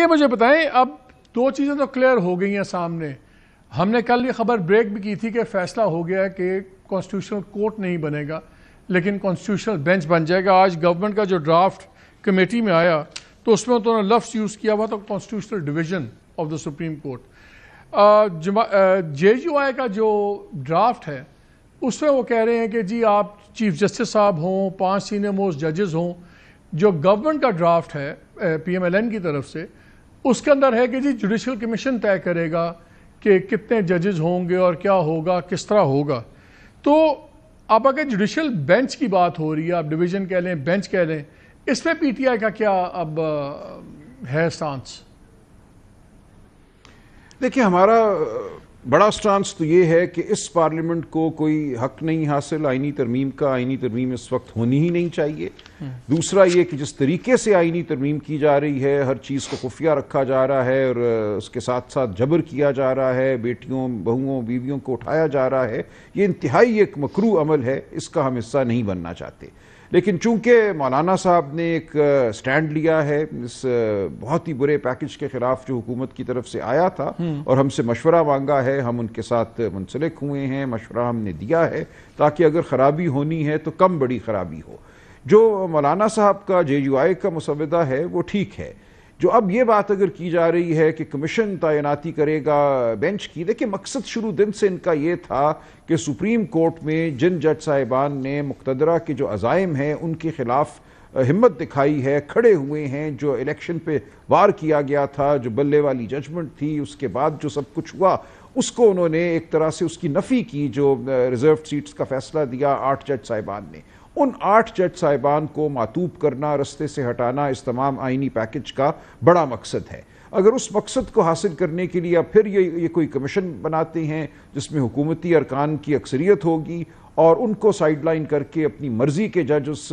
ये मुझे बताएं अब दो चीज़ें तो क्लियर हो गई हैं सामने हमने कल ये खबर ब्रेक भी की थी कि फैसला हो गया है कि कॉन्स्टिट्यूशनल कोर्ट नहीं बनेगा लेकिन कॉन्स्टिट्यूशनल बेंच बन जाएगा आज गवर्नमेंट का जो ड्राफ्ट कमेटी में आया तो उसमें उन्होंने तो लफ्ज़ यूज़ किया हुआ था constitutional division of the supreme court J U I का जो ड्राफ्ट है उसमें वो कह रहे हैं कि जी आप चीफ जस्टिस साहब हों पांच सीनियर मोस्ट जजेस हों जो गवर्नमेंट का ड्राफ्ट है पी एम एल एन की तरफ से उसके अंदर है कि जी जुडिशल कमीशन तय करेगा कि कितने जजेज होंगे और क्या होगा किस तरह होगा तो अब अगर जुडिशल बेंच की बात हो रही है आप डिवीजन कह लें बेंच कह लें इसमें पी का क्या अब है सांस देखिए हमारा बड़ा स्टांस तो ये है कि इस पार्लियामेंट को कोई हक नहीं हासिल आइनी तरमीम का आइनी तरमीम इस वक्त होनी ही नहीं चाहिए दूसरा ये कि जिस तरीके से आइनी तरमीम की जा रही है हर चीज़ को खुफिया रखा जा रहा है और उसके साथ साथ जबर किया जा रहा है बेटियों बहुओं बीवियों को उठाया जा रहा है ये इंतहाई एक मकरू अमल है इसका हम हिस्सा नहीं बनना चाहते लेकिन चूंकि मौलाना साहब ने एक स्टैंड लिया है इस बहुत ही बुरे पैकेज के खिलाफ जो हुकूमत की तरफ से आया था हम्म। और हमसे मशवरा मांगा है हम उनके साथ मुंसलिक हुए हैं मशवरा हमने दिया है ताकि अगर खराबी होनी है तो कम बड़ी खराबी हो जो मौलाना साहब का जे यू आई का मुसविदा है वो ठीक है जो अब ये बात अगर की जा रही है कि कमीशन तैनाती करेगा बेंच की देखिए मकसद शुरू दिन से इनका ये था कि सुप्रीम कोर्ट में जिन जज साहिबान ने मुक्तदरा के जो अजायम हैं उनके खिलाफ हिम्मत दिखाई है खड़े हुए हैं जो इलेक्शन पे वार किया गया था जो बल्ले वाली जजमेंट थी उसके बाद जो सब कुछ हुआ उसको उन्होंने एक तरह से उसकी नफ़ी की जो रिजर्व सीट्स का फैसला दिया आठ जज साहिबान ने उन आठ जज साहिबान को मातूब करना रस्ते से हटाना इस तमाम आइनी पैकेज का बड़ा मकसद है अगर उस मकसद को हासिल करने के लिए आप फिर ये ये कोई कमीशन बनाते हैं जिसमें हुकूमती अरकान की अक्सरियत होगी और उनको साइड लाइन करके अपनी मर्जी के जज उस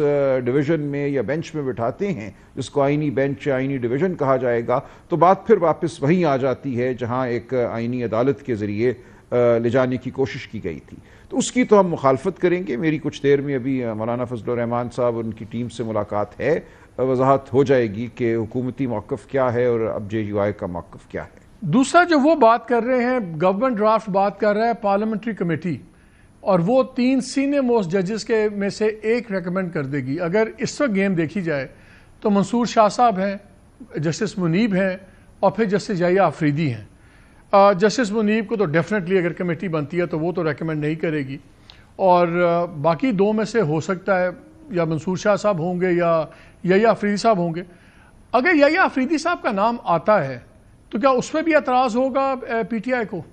डिवीज़न में या बेंच में बिठाते हैं जिसको आइनी बेंच या आइनी डिवीज़न कहा जाएगा तो बात फिर वापस वहीं आ जाती है जहां एक आइनी अदालत के ज़रिए ले जाने की कोशिश की गई थी तो उसकी तो हम मुखालफत करेंगे मेरी कुछ देर में अभी मौलाना फजल रहमान साहब और उनकी टीम से मुलाकात है वजाहत हो जाएगी कि हुकूमती मौक़ क्या है और अब जे यू आई का मौक़ क्या है दूसरा जो वो बात कर रहे हैं गवर्नमेंट ड्राफ्ट बात कर रहा है पार्लियामेंट्री कमेटी और वो तीन सीनियर मोस्ट जजेस के में से एक रेकमेंड कर देगी अगर इस वक्त गेम देखी जाए तो मंसूर शाह साहब हैं जस्टिस मुनीब हैं और फिर जस्टिस जया आफरीदी हैं जस्टिस uh, मुनीब को तो डेफिनेटली अगर कमेटी बनती है तो वो तो रेकमेंड नहीं करेगी और uh, बाकी दो में से हो सकता है या मंसूर शाह साहब होंगे या या अफरीदी साहब होंगे अगर या अफरीदी साहब का नाम आता है तो क्या उस पर भी एतराज़ होगा पीटीआई को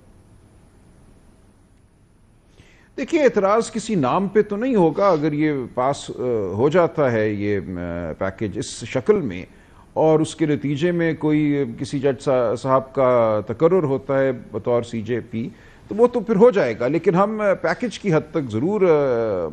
देखिए एतराज़ किसी नाम पे तो नहीं होगा अगर ये पास हो जाता है ये पैकेज इस शक्ल में और उसके नतीजे में कोई किसी जज साहब का तकर्र होता है बतौर सी जे पी तो वो तो फिर हो जाएगा लेकिन हम पैकेज की हद तक ज़रूर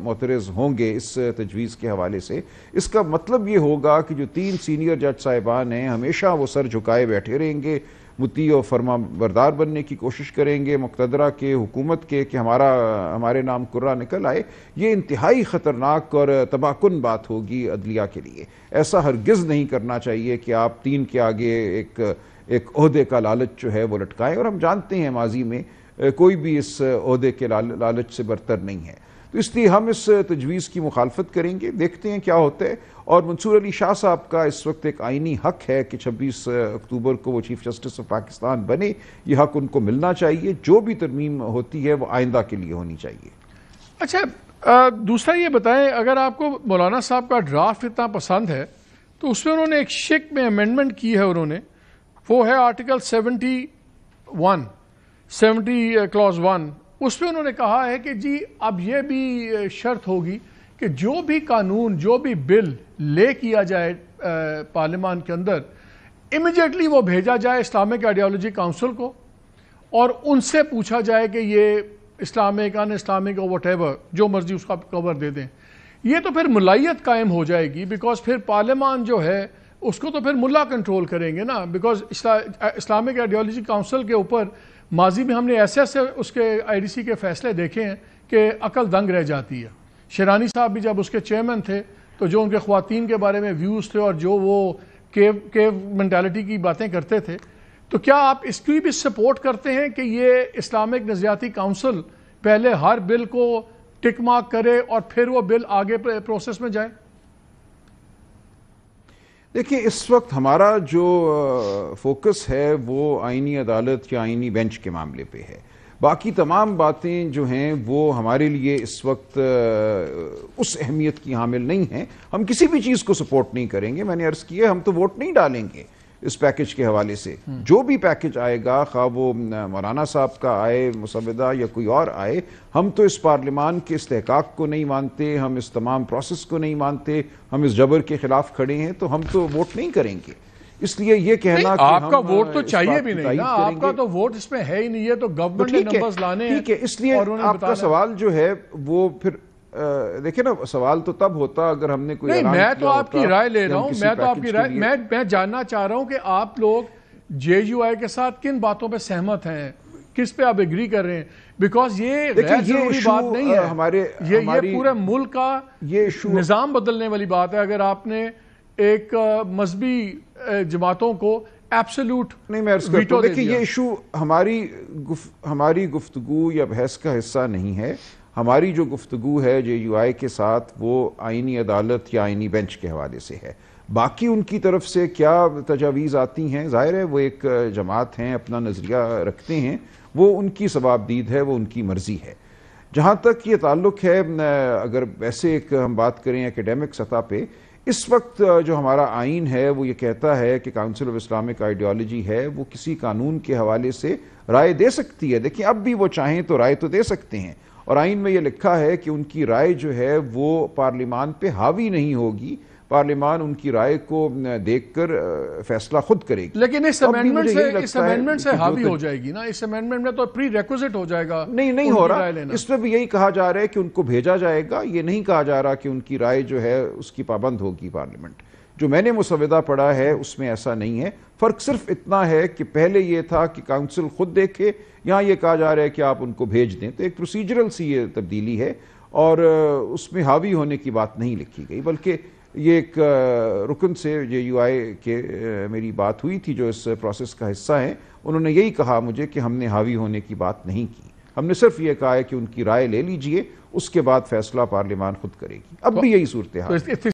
मोतरज होंगे इस तजवीज़ के हवाले से इसका मतलब ये होगा कि जो तीन सीनियर जज साहिबान हैं हमेशा वो सर झुकाए बैठे रहेंगे मुती और फरमा बरदार बनने की कोशिश करेंगे मुकतदरा के हुकूमत के कि हमारा हमारे नाम कुर्रा निकल आए ये इंतहाई ख़तरनाक और तबाहकुन बात होगी अदलिया के लिए ऐसा हरगिज़ नहीं करना चाहिए कि आप तीन के आगे एक एक अहदे का लालच जो है वो लटकाएं और हम जानते हैं माजी में कोई भी इस अहदे के लाल, लालच से बरतर नहीं है तो इसलिए हम इस तजवीज़ की मुखालफत करेंगे देखते हैं क्या होता है और मंसूर अली शाह साहब का इस वक्त एक आइनी हक है कि 26 अक्टूबर को वो चीफ जस्टिस ऑफ पाकिस्तान बने ये हक उनको मिलना चाहिए जो भी तरमीम होती है वो आइंदा के लिए होनी चाहिए अच्छा आ, दूसरा ये बताएं अगर आपको मौलाना साहब का ड्राफ्ट इतना पसंद है तो उसमें उन्होंने एक शिक में अमेंडमेंट की है उन्होंने वो है article seventy one seventy clause one उसमें उन्होंने कहा है कि जी अब यह भी शर्त होगी कि जो भी कानून जो भी बिल ले किया जाए पार्लियामान के अंदर इमिजिएटली वो भेजा जाए इस्लामिक आइडियालॉजी काउंसिल को और उनसे पूछा जाए कि ये इस्लामिक अन इस्लामिक और वट जो मर्जी उसका कवर दे दें ये तो फिर मुलायत कायम हो जाएगी बिकॉज फिर पार्लियामान जो है उसको तो फिर मुला कंट्रोल करेंगे ना बिकॉज इस्लामिक आइडियालॉजी काउंसिल के ऊपर माजी में हमने ऐसे ऐसे उसके सी के फैसले देखे हैं कि अकल दंग रह जाती है शरानी साहब भी जब उसके चेयरमैन थे तो जो उनके खुवान के बारे में व्यूज़ थे और जो वो केव केव मैंटेलिटी की बातें करते थे तो क्या आप इसकी भी सपोर्ट करते हैं कि ये इस्लामिक नज़रियाती काउंसिल पहले हर बिल को टिक मार्क करे और फिर वो बिल आगे प्रोसेस में जाए देखिए इस वक्त हमारा जो फोकस है वो आइनी अदालत या आइनी बेंच के मामले पे है बाकी तमाम बातें जो हैं वो हमारे लिए इस वक्त उस अहमियत की हामिल नहीं है हम किसी भी चीज़ को सपोर्ट नहीं करेंगे मैंने अर्ज़ किया हम तो वोट नहीं डालेंगे इस पैकेज के हवाले से जो भी पैकेज आएगा खा वो मौलाना साहब का आए मुसविदा या कोई और आए हम तो इस पार्लियामान के इसतक को नहीं मानते हम इस तमाम प्रोसेस को नहीं मानते हम इस जबर के खिलाफ खड़े हैं तो हम तो वोट नहीं करेंगे इसलिए ये कहना कि आपका वोट तो चाहिए भी नहीं ना आपका तो वोट इसमें है ही नहीं तो तो है तो गवर्नमेंट ने नंबर्स लाने ठीक है इसलिए आपका सवाल जो है वो फिर देखिए ना सवाल तो तब होता अगर हमने कोई नहीं, मैं तो, तो आपकी राय ले रहा हूँ मैं तो आपकी राय मैं मैं जानना चाह रहा हूँ कि आप लोग जे के साथ किन बातों पर सहमत हैं किस पे आप एग्री कर रहे हैं बिकॉज ये ये बात नहीं है हमारे ये ये पूरे मुल्क का ये निज़ाम बदलने वाली बात है अगर आपने एक मजहबी जमातों को एब्सोल्यूट नहीं मैं देखिए ये इशू हमारी गुफ, हमारी गुफ्तगु या बहस का हिस्सा नहीं है हमारी जो गुफ्तु है जे यू आई के साथ वो आइनी अदालत या आइनी बेंच के हवाले से है बाकी उनकी तरफ से क्या तजावीज़ आती हैं ज़ाहिर है वो एक जमात हैं अपना नज़रिया रखते हैं वो उनकी सवाबदीद है वो उनकी मर्ज़ी है जहाँ तक ये ताल्लुक है अगर वैसे एक हम बात करें एकेडमिक सतह पे इस वक्त जो हमारा आइन है वो ये कहता है कि काउंसिल ऑफ इस्लामिक आइडियोलॉजी है वो किसी कानून के हवाले से राय दे सकती है देखिए अब भी वो चाहें तो राय तो दे सकते हैं और आइन में ये लिखा है कि उनकी राय जो है वो पार्लियामान पे हावी नहीं होगी पार्लियामान उनकी राय को देखकर फैसला खुद करेगी लेकिन इस अमेंडमेंट से इस अमेंडमेंट से हावी हो जाएगी ना इस अमेंडमेंट में तो प्री रेक्विजिट हो जाएगा नहीं नहीं हो रहा इसमें भी यही कहा जा रहा है कि उनको भेजा जाएगा ये नहीं कहा जा रहा कि उनकी राय जो है उसकी पाबंद होगी पार्लियामेंट जो मैंने मुसविदा पढ़ा है उसमें ऐसा नहीं है फ़र्क सिर्फ इतना है कि पहले ये था कि काउंसिल खुद देखे यहाँ ये कहा जा रहा है कि आप उनको भेज दें तो एक प्रोसीजरल सी ये तब्दीली है और उसमें हावी होने की बात नहीं लिखी गई बल्कि ये एक रुकन से जे यू आई के मेरी बात हुई थी जो इस प्रोसेस का हिस्सा है उन्होंने यही कहा मुझे कि हमने हावी होने की बात नहीं की हमने सिर्फ ये कहा है कि उनकी राय ले लीजिए उसके बाद फैसला पार्लियामान खुद करेगी अब तो भी यही सूरत हाल तो